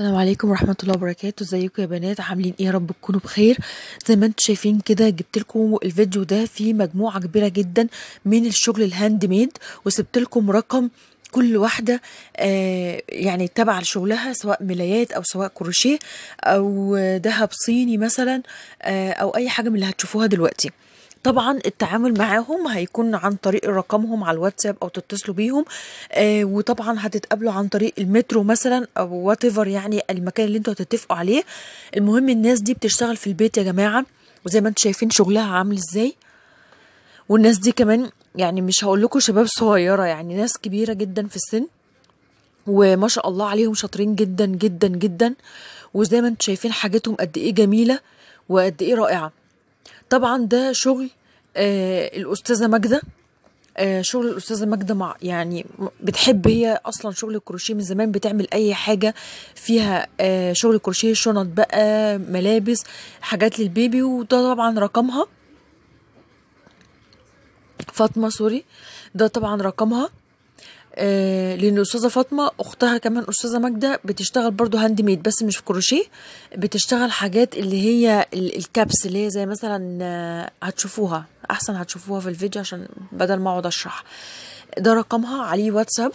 السلام عليكم ورحمة الله وبركاته ازيكم يا بنات عاملين ايه يا رب تكونوا بخير زي ما انتم شايفين كده جبت لكم الفيديو ده فيه مجموعة كبيرة جدا من الشغل الهاند ميد وسبت لكم رقم كل واحدة آه يعني تبع لشغلها سواء ملايات أو سواء كروشيه أو ذهب صيني مثلا آه أو أي حاجة من اللي هتشوفوها دلوقتي طبعا التعامل معاهم هيكون عن طريق رقمهم على الواتساب او تتصلوا بيهم آه وطبعا هتتقابلوا عن طريق المترو مثلا او وات يعني المكان اللي انتوا هتتفقوا عليه المهم الناس دي بتشتغل في البيت يا جماعه وزي ما انتوا شايفين شغلها عامل ازاي والناس دي كمان يعني مش هقول لكم شباب صغيره يعني ناس كبيره جدا في السن وما شاء الله عليهم شاطرين جدا جدا جدا وزي ما انتم شايفين حاجتهم قد ايه جميله وقد ايه رائعه طبعا ده شغل آه الاستاذه ماجده آه شغل الاستاذه ماجده مع يعني بتحب هي اصلا شغل الكروشيه من زمان بتعمل اي حاجه فيها آه شغل كروشيه شنط بقى ملابس حاجات للبيبي وده طبعا رقمها فاطمه سوري ده طبعا رقمها آه، لان الاستاذه فاطمه اختها كمان استاذه ماجده بتشتغل برضو هاند ميد بس مش في كروشيه بتشتغل حاجات اللي هي الكابس اللي هي زي مثلا آه، هتشوفوها احسن هتشوفوها في الفيديو عشان بدل ما اقعد اشرح ده رقمها عليه واتساب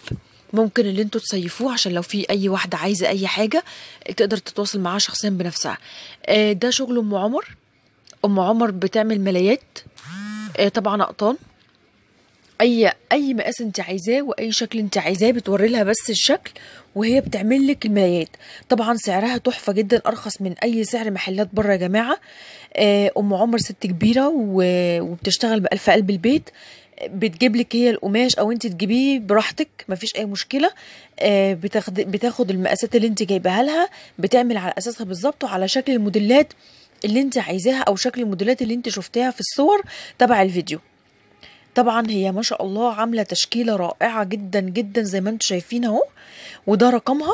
ممكن اللي انتوا تسيفوه عشان لو في اي واحده عايزه اي حاجه تقدر تتواصل معاها شخصيا بنفسها آه، ده شغل ام عمر ام عمر بتعمل ملايات طبعا اقطان اي اي مقاس انت عايزاه واي شكل انت عايزاه بتوري لها بس الشكل وهي بتعمل لك المايات طبعا سعرها تحفه جدا ارخص من اي سعر محلات بره يا جماعه آه، ام عمر ست كبيره وبتشتغل بألف قلب البيت بتجيب لك هي القماش او انت تجيبيه براحتك مفيش اي مشكله آه، بتاخد بتاخد المقاسات اللي انت جايبها لها بتعمل على اساسها بالظبط وعلى شكل الموديلات اللي انت عايزاها او شكل الموديلات اللي انت شفتها في الصور تبع الفيديو طبعا هي ما شاء الله عامله تشكيله رائعه جدا جدا زي ما انتم شايفين اهو وده رقمها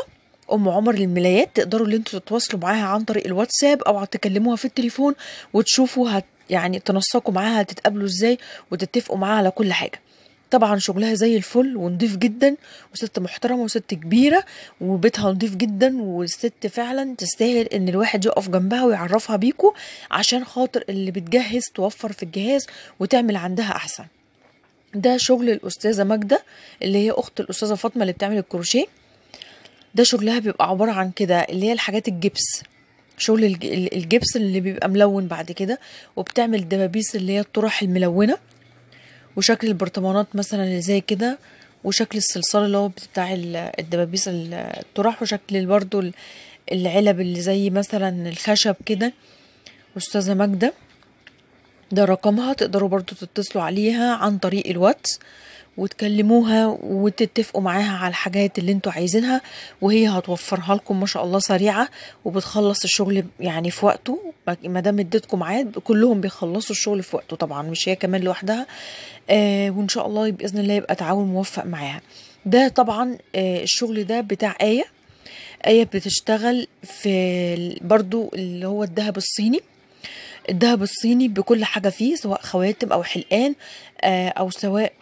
ام عمر للملايات تقدروا ان انتوا تتواصلوا معاها عن طريق الواتساب او تكلموها في التليفون وتشوفوا هت يعني تنسقوا معاها هتتقابلوا ازاي وتتفقوا معاها على كل حاجه طبعا شغلها زي الفل ونضيف جدا وست محترمه وست كبيره وبيتها نضيف جدا والست فعلا تستاهل ان الواحد يقف جنبها ويعرفها بيكو عشان خاطر اللي بتجهز توفر في الجهاز وتعمل عندها احسن ده شغل الاستاذه ماجده اللي هي اخت الاستاذه فاطمه اللي بتعمل الكروشيه ده شغلها بيبقى عباره عن كده اللي هي الحاجات الجبس شغل الجبس اللي بيبقى ملون بعد كده وبتعمل دبابيس اللي هي الطرح الملونه وشكل البرطمانات مثلا اللي زي كده وشكل الصلصال اللي هو بتاع الدبابيس الطرح وشكل برضو العلب اللي زي مثلا الخشب كده استاذه ماجده ده رقمها تقدروا برضو تتصلوا عليها عن طريق الواتس وتكلموها وتتفقوا معاها على الحاجات اللي انتوا عايزينها وهي هتوفرها لكم ما شاء الله سريعه وبتخلص الشغل يعني في وقته ما دام اديتكم عاد كلهم بيخلصوا الشغل في وقته طبعا مش هي كمان لوحدها آه وان شاء الله باذن الله يبقى تعاون موفق معاها ده طبعا آه الشغل ده بتاع ايه ايه بتشتغل في برضو اللي هو الذهب الصيني الذهب الصيني بكل حاجة فيه سواء خواتم أو حلقان آه، أو سواء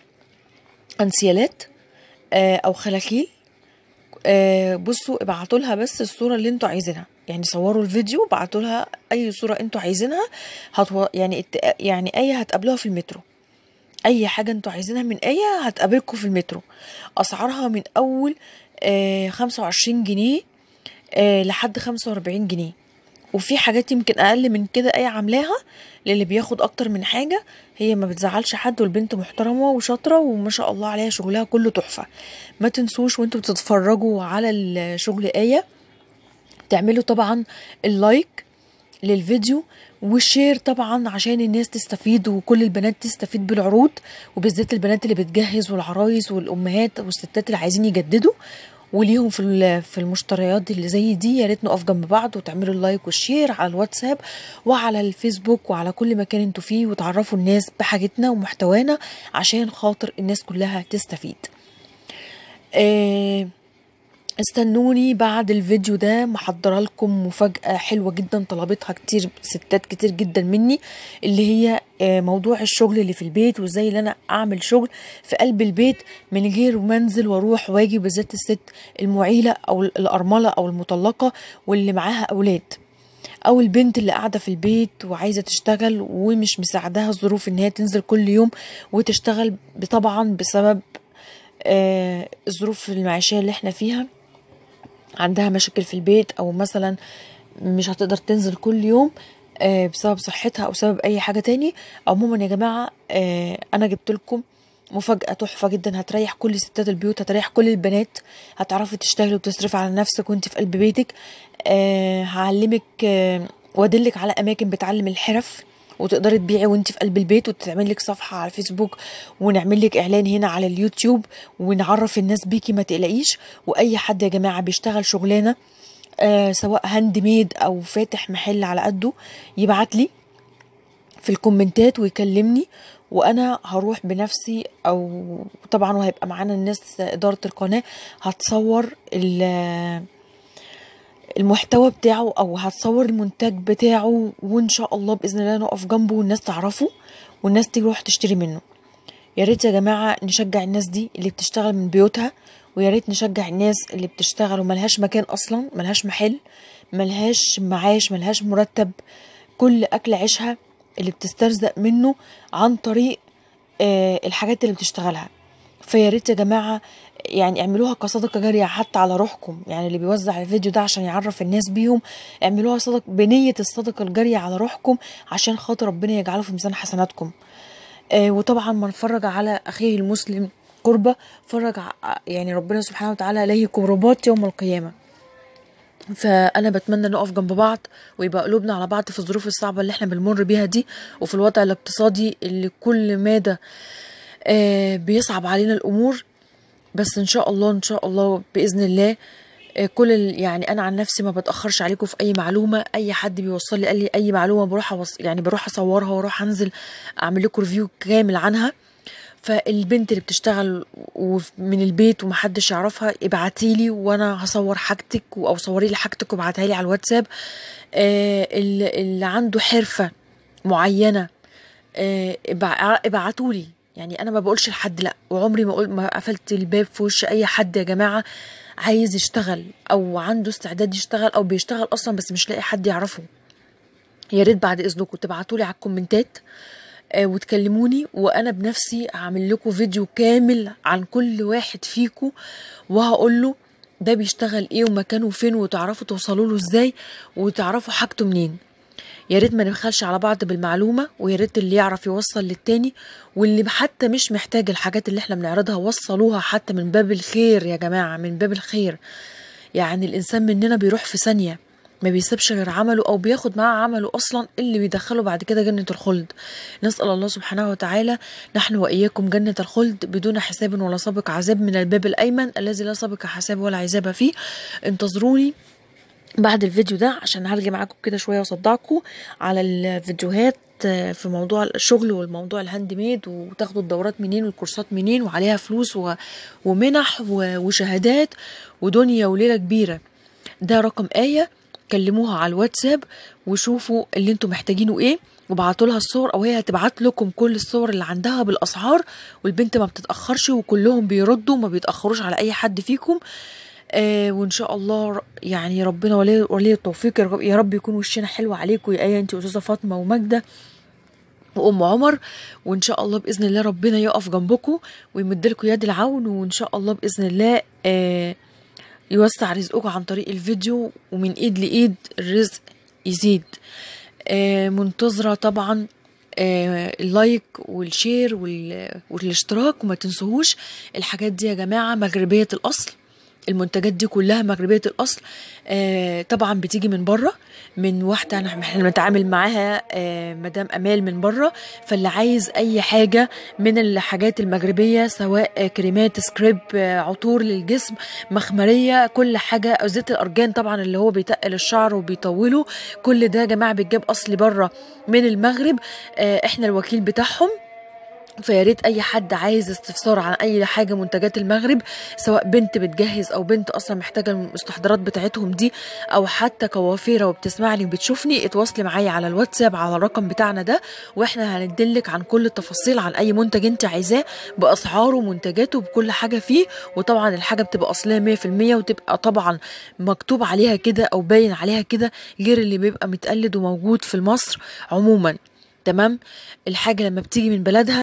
أنسيالات آه، أو خلاخيل آه، بصوا ابعتوا لها بس الصورة اللي انتوا عايزينها يعني صوروا الفيديو بعتوا لها اي صورة انتوا عايزينها هتو... يعني الت... يعني ايه هتقابلوها في المترو اي حاجة انتوا عايزينها من ايه هتقابلكم في المترو اسعارها من اول خمسة وعشرين جنيه لحد خمسة جنيه وفي حاجات يمكن اقل من كده اي عاملاها للي بياخد اكتر من حاجه هي ما بتزعلش حد والبنت محترمه وشاطره وما شاء الله عليها شغلها كله تحفه ما تنسوش وانتوا بتتفرجوا على الشغل ايه تعملوا طبعا اللايك للفيديو والشير طبعا عشان الناس تستفيد وكل البنات تستفيد بالعروض وبالذات البنات اللي بتجهز والعرايس والامهات والستات اللي عايزين يجددوا وليهم في في المشتريات اللي زي دي يا ريت نقف جنب بعض وتعملوا اللايك والشير على الواتساب وعلى الفيسبوك وعلى كل مكان انتوا فيه وتعرفوا الناس بحاجتنا ومحتوانا عشان خاطر الناس كلها تستفيد. آه استنوني بعد الفيديو ده محضره لكم مفاجاه حلوه جدا طلبتها كتير ستات كتير جدا مني اللي هي آه، موضوع الشغل اللي في البيت وازاي ان انا اعمل شغل في قلب البيت من غير ما انزل واروح واجي بالذات الست المعيله او الارمله او المطلقه واللي معاها اولاد او البنت اللي قاعده في البيت وعايزه تشتغل ومش مساعدها الظروف ان هي تنزل كل يوم وتشتغل طبعا بسبب آه، الظروف المعيشيه اللي احنا فيها عندها مشاكل في البيت او مثلا مش هتقدر تنزل كل يوم آه، بسبب صحتها او بسبب اي حاجه تاني عموما يا جماعه آه، انا جبت لكم مفاجأة تحفة جدا هتريح كل ستات البيوت هتريح كل البنات هتعرفي تشتغلي وتصرفي على نفسك وانت في قلب بيتك آه، هعلمك وادلك على اماكن بتعلم الحرف وتقدري تبيعي وانت في قلب البيت وتعمل لك صفحه على الفيسبوك ونعمل لك اعلان هنا على اليوتيوب ونعرف الناس بيكي ما تقلقيش واي حد يا جماعه بيشتغل شغلانه آه سواء هاند ميد او فاتح محل على قده يبعت لي في الكومنتات ويكلمني وانا هروح بنفسي او طبعا وهيبقى معانا الناس اداره القناه هتصور ال المحتوى بتاعه او هتصور المنتج بتاعه وان شاء الله باذن الله نقف جنبه والناس تعرفه والناس تروح تشتري منه يا ريت يا جماعه نشجع الناس دي اللي بتشتغل من بيوتها ويا ريت نشجع الناس اللي بتشتغل وملهاش مكان اصلا ملهاش محل ملهاش معاش ملهاش مرتب كل اكل عيشها اللي بتسترزق منه عن طريق آه، الحاجات اللي بتشتغلها فيا ريت يا جماعه يعني اعملوها كصدقة جارية حتى على روحكم يعني اللي بيوزع الفيديو ده عشان يعرف الناس بيهم اعملوها صدق بنية الصدقة الجارية على روحكم عشان خاطر ربنا يجعله في ميزان حسناتكم آه وطبعا ما نفرج على أخيه المسلم قربة فرج يعني ربنا سبحانه وتعالى له كربات يوم القيامة فانا بتمنى نقف جنب بعض ويبقى قلوبنا على بعض في الظروف الصعبه اللي احنا بنمر بيها دي وفي الوضع الاقتصادي اللي كل مادة آه، بيصعب علينا الامور بس ان شاء الله ان شاء الله باذن الله آه، كل يعني انا عن نفسي ما بتاخرش عليكم في اي معلومه اي حد بيوصل لي قال لي اي معلومه بروح أوص... يعني بروح اصورها واروح انزل اعمل لكم ريفيو كامل عنها فالبنت اللي بتشتغل من البيت ومحدش يعرفها ابعتي لي وانا هصور حاجتك او صوري لي حاجتك وابعتها لي على الواتساب آه، اللي عنده حرفه معينه آه، ابعتوا لي يعني انا ما بقولش لحد لا وعمري ما قلت ما قفلت الباب في وش اي حد يا جماعه عايز يشتغل او عنده استعداد يشتغل او بيشتغل اصلا بس مش لاقي حد يعرفه يا ريت بعد اذنكم تبعتوا لي على الكومنتات آه، وتكلموني وانا بنفسي هعمل لكم فيديو كامل عن كل واحد فيكم وهقول له ده بيشتغل ايه ومكانه فين وتعرفوا توصلوا له ازاي وتعرفوا حاجته منين يا ريت ما نبخلش على بعض بالمعلومه ويا ريت اللي يعرف يوصل للتاني واللي حتى مش محتاج الحاجات اللي احنا بنعرضها وصلوها حتى من باب الخير يا جماعه من باب الخير يعني الانسان مننا بيروح في ثانيه ما بيسيبش غير عمله او بياخد معاه عمله اصلا اللي بيدخله بعد كده جنه الخلد نسال الله سبحانه وتعالى نحن واياكم جنه الخلد بدون حساب ولا سابق عذاب من الباب الايمن الذي لا سابق حساب ولا عذاب فيه انتظروني بعد الفيديو ده عشان هرجع معاكم كده شويه واصدعكم على الفيديوهات آه، في موضوع الشغل والموضوع الهاند ميد وتاخدوا الدورات منين والكورسات منين وعليها فلوس و... ومنح و... وشهادات ودنيا وليله كبيره ده رقم ايه كلموها على الواتساب وشوفوا اللي انتم محتاجينه ايه وبعتوا لها الصور او هي هتبعت لكم كل الصور اللي عندها بالاسعار والبنت ما بتتاخرش وكلهم بيردوا ما بيتاخروش على اي حد فيكم آه آه وان شاء الله يعني ربنا ولي, ولي التوفيق يا رب, يكون وشنا حلو عليكم يا ايه انت استاذه فاطمه وماجده وام عمر وان شاء الله باذن الله ربنا يقف جنبكم ويمد لكم يد العون وان شاء الله باذن الله آه يوسع رزقكم عن طريق الفيديو ومن ايد لايد الرزق يزيد آه منتظره طبعا آه اللايك والشير والاشتراك وما تنسوهوش الحاجات دي يا جماعه مغربيه الاصل المنتجات دي كلها مغربيه الاصل آه طبعا بتيجي من بره من واحده انا احنا بنتعامل معاها آه مدام امال من بره فاللي عايز اي حاجه من الحاجات المغربيه سواء كريمات سكريب آه عطور للجسم مخمريه كل حاجه او زيت الارجان طبعا اللي هو بيتقل الشعر وبيطوله كل ده يا جماعه بيتجاب اصل بره من المغرب آه احنا الوكيل بتاعهم فيا ريت اي حد عايز استفسار عن اي حاجه منتجات المغرب سواء بنت بتجهز او بنت اصلا محتاجه المستحضرات بتاعتهم دي او حتى كوافيره وبتسمعني وبتشوفني اتواصلي معايا على الواتساب على الرقم بتاعنا ده واحنا هندلك عن كل التفاصيل عن اي منتج انت عايزاه باسعاره ومنتجاته بكل حاجه فيه وطبعا الحاجه بتبقى اصليه 100% وتبقى طبعا مكتوب عليها كده او باين عليها كده غير اللي بيبقى متقلد وموجود في مصر عموما تمام الحاجه لما بتيجي من بلدها